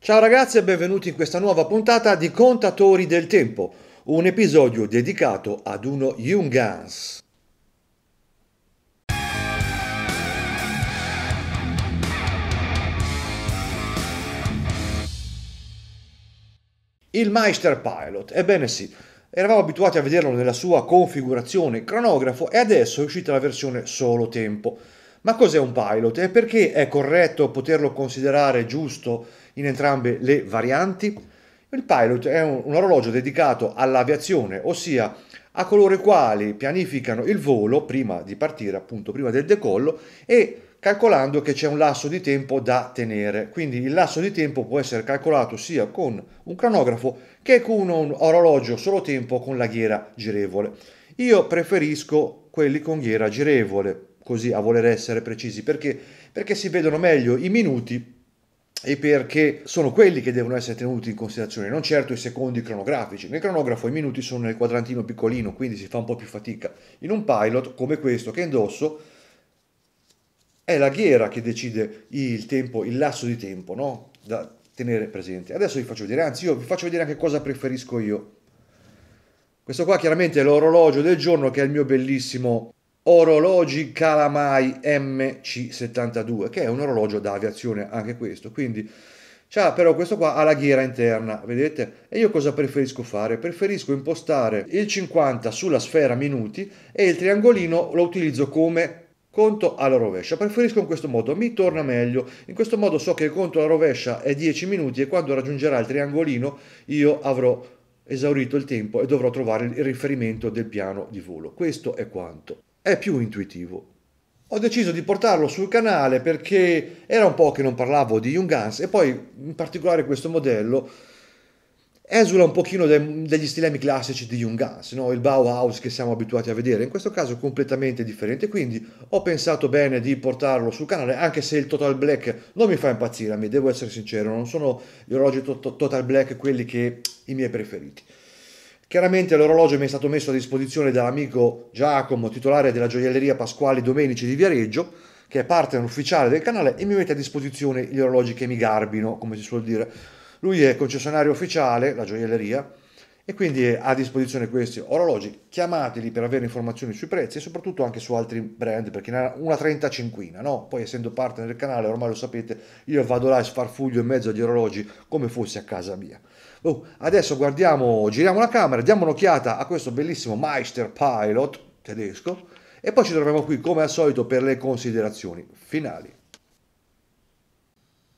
Ciao ragazzi e benvenuti in questa nuova puntata di Contatori del Tempo, un episodio dedicato ad uno Jungans. Il Meister Pilot, ebbene sì, eravamo abituati a vederlo nella sua configurazione cronografo e adesso è uscita la versione solo tempo. Ma cos'è un pilot e perché è corretto poterlo considerare giusto in entrambe le varianti. Il Pilot è un, un orologio dedicato all'aviazione, ossia a coloro i quali pianificano il volo prima di partire, appunto prima del decollo, e calcolando che c'è un lasso di tempo da tenere. Quindi il lasso di tempo può essere calcolato sia con un cronografo che con un orologio solo tempo con la ghiera girevole. Io preferisco quelli con ghiera girevole, così a voler essere precisi, perché, perché si vedono meglio i minuti e perché sono quelli che devono essere tenuti in considerazione, non certo i secondi cronografici. Nel cronografo i minuti sono nel quadrantino piccolino, quindi si fa un po' più fatica. In un pilot come questo che indosso è la ghiera che decide il tempo, il lasso di tempo, no? Da tenere presente. Adesso vi faccio vedere, anzi io vi faccio vedere anche cosa preferisco io. Questo qua chiaramente è l'orologio del giorno che è il mio bellissimo orologi Calamai MC72, che è un orologio da aviazione anche questo, quindi c'ha però questo qua ha la ghiera interna, vedete? E io cosa preferisco fare? Preferisco impostare il 50 sulla sfera minuti e il triangolino lo utilizzo come conto alla rovescia. Preferisco in questo modo, mi torna meglio. In questo modo so che il conto alla rovescia è 10 minuti e quando raggiungerà il triangolino io avrò esaurito il tempo e dovrò trovare il riferimento del piano di volo. Questo è quanto è più intuitivo. Ho deciso di portarlo sul canale perché era un po' che non parlavo di Jung Guns e poi in particolare questo modello esula un pochino de, degli stilemi classici di Jung Guns, no? il Bauhaus che siamo abituati a vedere, in questo caso completamente differente, quindi ho pensato bene di portarlo sul canale, anche se il Total Black non mi fa impazzire, mi devo essere sincero, non sono gli orologi to- Total Black quelli che i miei preferiti. Chiaramente l'orologio mi è stato messo a disposizione dall'amico Giacomo, titolare della gioielleria Pasquali Domenici di Viareggio, che è partner ufficiale del canale e mi mette a disposizione gli orologi che mi garbino, come si suol dire. Lui è concessionario ufficiale, la gioielleria, e quindi ha a disposizione questi orologi. Chiamateli per avere informazioni sui prezzi e soprattutto anche su altri brand, perché ne ha una 35, no? Poi essendo partner del canale, ormai lo sapete, io vado là e sfarfuglio in mezzo agli orologi come fossi a casa mia. Oh, adesso guardiamo, giriamo la camera, diamo un'occhiata a questo bellissimo Meister Pilot tedesco e poi ci troviamo qui come al solito per le considerazioni finali.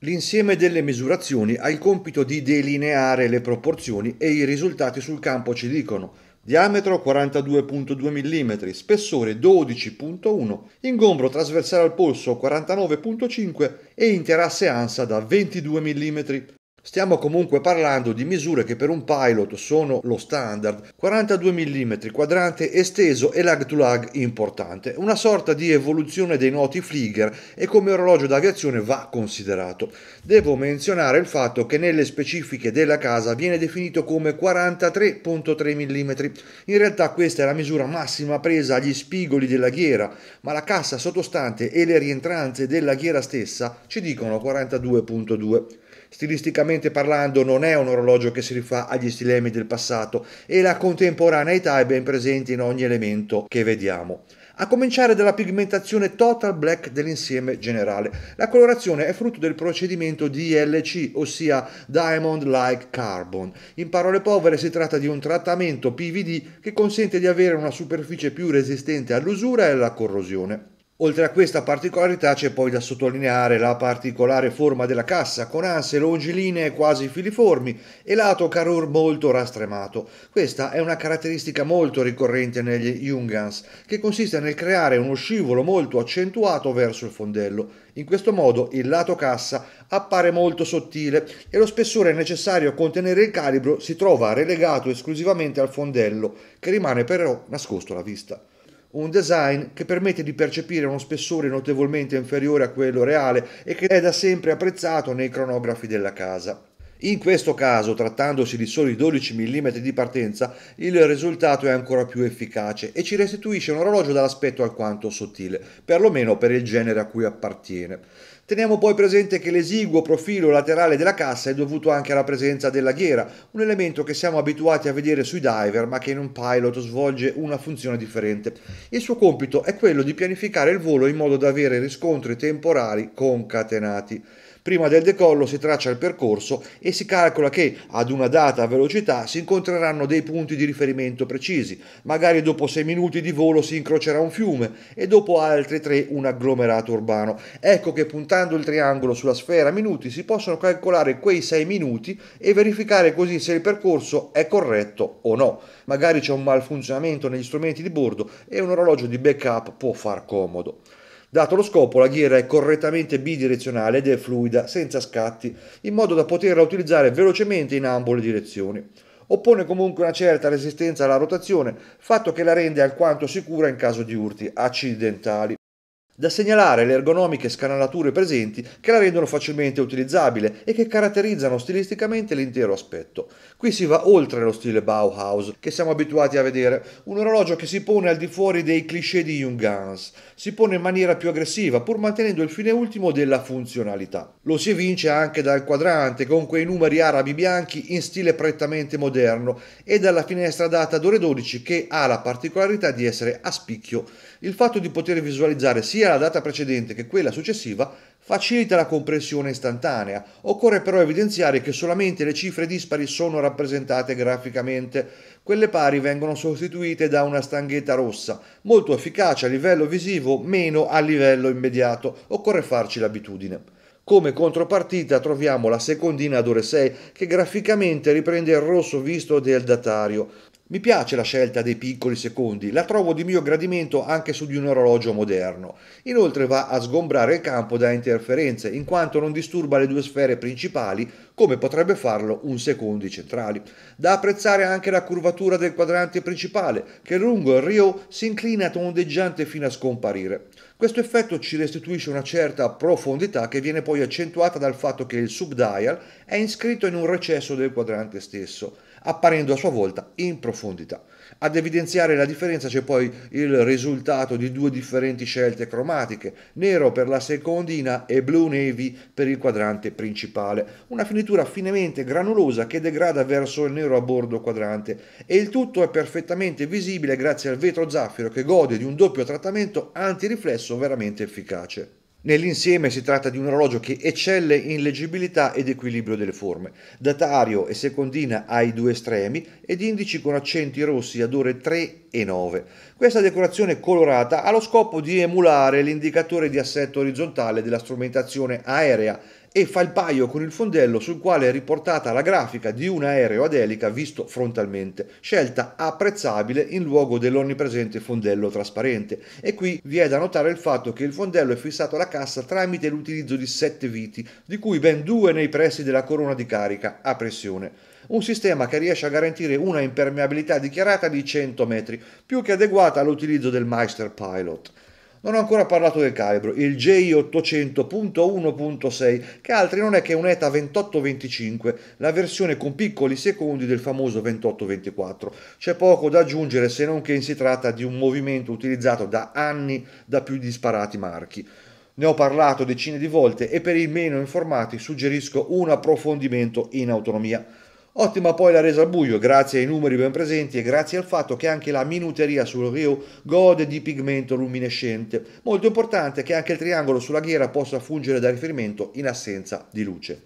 L'insieme delle misurazioni ha il compito di delineare le proporzioni e i risultati sul campo ci dicono diametro 42.2 mm, spessore 12.1, ingombro trasversale al polso 49.5 e interasse ansa da 22 mm. Stiamo comunque parlando di misure che per un pilot sono lo standard, 42 mm quadrante esteso e lag to lag importante, una sorta di evoluzione dei noti Flieger e come orologio d'aviazione va considerato. Devo menzionare il fatto che nelle specifiche della casa viene definito come 43.3 mm, in realtà questa è la misura massima presa agli spigoli della ghiera, ma la cassa sottostante e le rientranze della ghiera stessa ci dicono 42.2 Stilisticamente parlando non è un orologio che si rifà agli stilemi del passato e la contemporaneità è ben presente in ogni elemento che vediamo a cominciare dalla pigmentazione total black dell'insieme generale. La colorazione è frutto del procedimento DLC, ossia Diamond Like Carbon. In parole povere si tratta di un trattamento PVD che consente di avere una superficie più resistente all'usura e alla corrosione. Oltre a questa particolarità c'è poi da sottolineare la particolare forma della cassa, con anse longilinee quasi filiformi e lato carur molto rastremato. Questa è una caratteristica molto ricorrente negli Jungans, che consiste nel creare uno scivolo molto accentuato verso il fondello. In questo modo il lato cassa appare molto sottile e lo spessore necessario a contenere il calibro si trova relegato esclusivamente al fondello, che rimane però nascosto alla vista un design che permette di percepire uno spessore notevolmente inferiore a quello reale e che è da sempre apprezzato nei cronografi della casa. In questo caso, trattandosi di soli 12 mm di partenza, il risultato è ancora più efficace e ci restituisce un orologio dall'aspetto alquanto sottile, perlomeno per il genere a cui appartiene. Teniamo poi presente che l'esiguo profilo laterale della cassa è dovuto anche alla presenza della ghiera, un elemento che siamo abituati a vedere sui diver ma che in un pilot svolge una funzione differente. Il suo compito è quello di pianificare il volo in modo da avere riscontri temporali concatenati. Prima del decollo si traccia il percorso e si calcola che ad una data velocità si incontreranno dei punti di riferimento precisi, magari dopo 6 minuti di volo si incrocerà un fiume e dopo altri 3 un agglomerato urbano. Ecco che puntando il triangolo sulla sfera minuti si possono calcolare quei 6 minuti e verificare così se il percorso è corretto o no. Magari c'è un malfunzionamento negli strumenti di bordo e un orologio di backup può far comodo. Dato lo scopo, la ghiera è correttamente bidirezionale ed è fluida, senza scatti, in modo da poterla utilizzare velocemente in ambo le direzioni. Oppone comunque una certa resistenza alla rotazione, fatto che la rende alquanto sicura in caso di urti accidentali. Da segnalare le ergonomiche scanalature presenti che la rendono facilmente utilizzabile e che caratterizzano stilisticamente l'intero aspetto. Qui si va oltre lo stile Bauhaus che siamo abituati a vedere, un orologio che si pone al di fuori dei cliché di Jungans, si pone in maniera più aggressiva pur mantenendo il fine ultimo della funzionalità. Lo si evince anche dal quadrante con quei numeri arabi bianchi in stile prettamente moderno e dalla finestra data ad ore 12 che ha la particolarità di essere a spicchio, il fatto di poter visualizzare sia sia la data precedente che quella successiva facilita la comprensione istantanea. Occorre però evidenziare che solamente le cifre dispari sono rappresentate graficamente. Quelle pari vengono sostituite da una stanghetta rossa, molto efficace a livello visivo, meno a livello immediato. Occorre farci l'abitudine. Come contropartita troviamo la secondina ad ore 6 che graficamente riprende il rosso visto del datario. Mi piace la scelta dei piccoli secondi, la trovo di mio gradimento anche su di un orologio moderno. Inoltre va a sgombrare il campo da interferenze, in quanto non disturba le due sfere principali come potrebbe farlo un secondi centrali. Da apprezzare anche la curvatura del quadrante principale, che lungo il Rio si inclina tondeggiante fino a scomparire. Questo effetto ci restituisce una certa profondità che viene poi accentuata dal fatto che il subdial è iscritto in un recesso del quadrante stesso apparendo a sua volta in profondità. Ad evidenziare la differenza c'è poi il risultato di due differenti scelte cromatiche, nero per la secondina e blu navy per il quadrante principale, una finitura finemente granulosa che degrada verso il nero a bordo quadrante e il tutto è perfettamente visibile grazie al vetro zaffiro che gode di un doppio trattamento antiriflesso veramente efficace. Nell'insieme si tratta di un orologio che eccelle in leggibilità ed equilibrio delle forme, datario e secondina ai due estremi ed indici con accenti rossi ad ore 3 e 9. Questa decorazione colorata ha lo scopo di emulare l'indicatore di assetto orizzontale della strumentazione aerea e fa il paio con il fondello sul quale è riportata la grafica di un aereo ad elica visto frontalmente, scelta apprezzabile in luogo dell'onnipresente fondello trasparente. E qui vi è da notare il fatto che il fondello è fissato alla cassa tramite l'utilizzo di sette viti, di cui ben due nei pressi della corona di carica a pressione un sistema che riesce a garantire una impermeabilità dichiarata di 100 metri, più che adeguata all'utilizzo del Meister Pilot. Non ho ancora parlato del calibro, il J800.1.6, che altri non è che un ETA 2825, la versione con piccoli secondi del famoso 2824. C'è poco da aggiungere se non che si tratta di un movimento utilizzato da anni da più disparati marchi. Ne ho parlato decine di volte e per i meno informati suggerisco un approfondimento in autonomia. Ottima poi la resa al buio, grazie ai numeri ben presenti e grazie al fatto che anche la minuteria sul Rio gode di pigmento luminescente. Molto importante che anche il triangolo sulla ghiera possa fungere da riferimento in assenza di luce.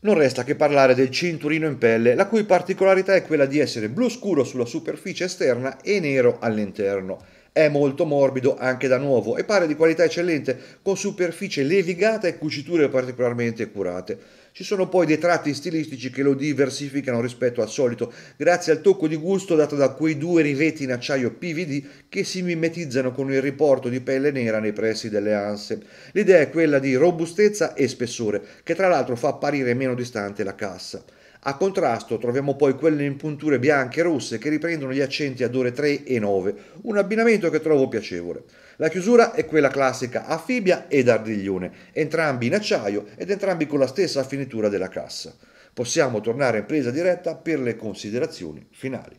Non resta che parlare del cinturino in pelle, la cui particolarità è quella di essere blu scuro sulla superficie esterna e nero all'interno. È molto morbido anche da nuovo e pare di qualità eccellente, con superficie levigata e cuciture particolarmente curate. Ci sono poi dei tratti stilistici che lo diversificano rispetto al solito, grazie al tocco di gusto dato da quei due riveti in acciaio PVD che si mimetizzano con il riporto di pelle nera nei pressi delle anse. L'idea è quella di robustezza e spessore, che tra l'altro fa apparire meno distante la cassa. A contrasto troviamo poi quelle in punture bianche e rosse che riprendono gli accenti ad ore 3 e 9, un abbinamento che trovo piacevole. La chiusura è quella classica a fibbia ed ardiglione, entrambi in acciaio ed entrambi con la stessa finitura della cassa. Possiamo tornare in presa diretta per le considerazioni finali.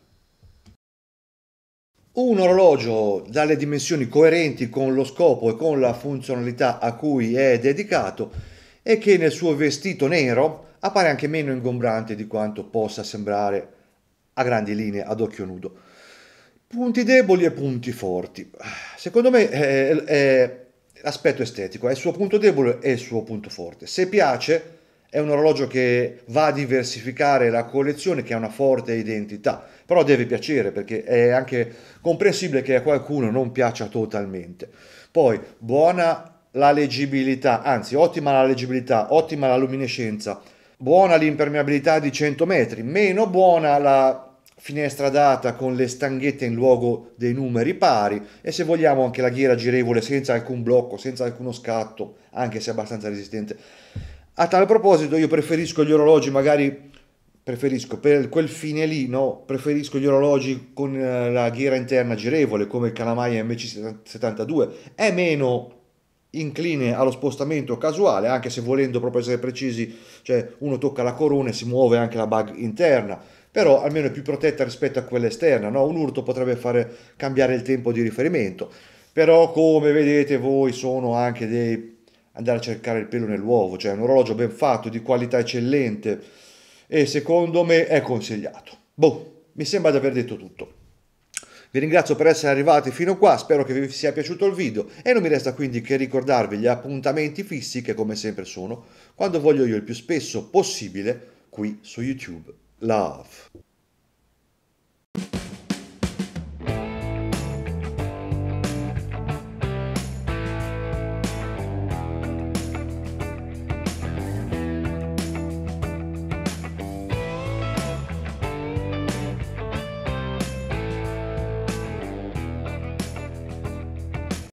Un orologio dalle dimensioni coerenti con lo scopo e con la funzionalità a cui è dedicato e che nel suo vestito nero appare anche meno ingombrante di quanto possa sembrare a grandi linee ad occhio nudo. Punti deboli e punti forti. Secondo me è, eh, eh, è l'aspetto estetico, è il suo punto debole e il suo punto forte. Se piace, è un orologio che va a diversificare la collezione, che ha una forte identità, però deve piacere perché è anche comprensibile che a qualcuno non piaccia totalmente. Poi, buona la leggibilità, anzi ottima la leggibilità, ottima la luminescenza, Buona l'impermeabilità di 100 metri, meno buona la finestra data con le stanghette in luogo dei numeri pari e se vogliamo anche la ghiera girevole senza alcun blocco, senza alcuno scatto, anche se abbastanza resistente. A tal proposito io preferisco gli orologi magari preferisco per quel fine lì, no, preferisco gli orologi con eh, la ghiera interna girevole come il Calamaia MC72, è meno incline allo spostamento casuale, anche se volendo proprio essere precisi, cioè uno tocca la corona e si muove anche la bug interna, però almeno è più protetta rispetto a quella esterna, no? un urto potrebbe fare cambiare il tempo di riferimento, però come vedete voi sono anche dei andare a cercare il pelo nell'uovo, cioè un orologio ben fatto, di qualità eccellente e secondo me è consigliato. Boh, mi sembra di aver detto tutto. Vi ringrazio per essere arrivati fino qua, spero che vi sia piaciuto il video e non mi resta quindi che ricordarvi gli appuntamenti fissi che come sempre sono quando voglio io il più spesso possibile qui su YouTube. Love.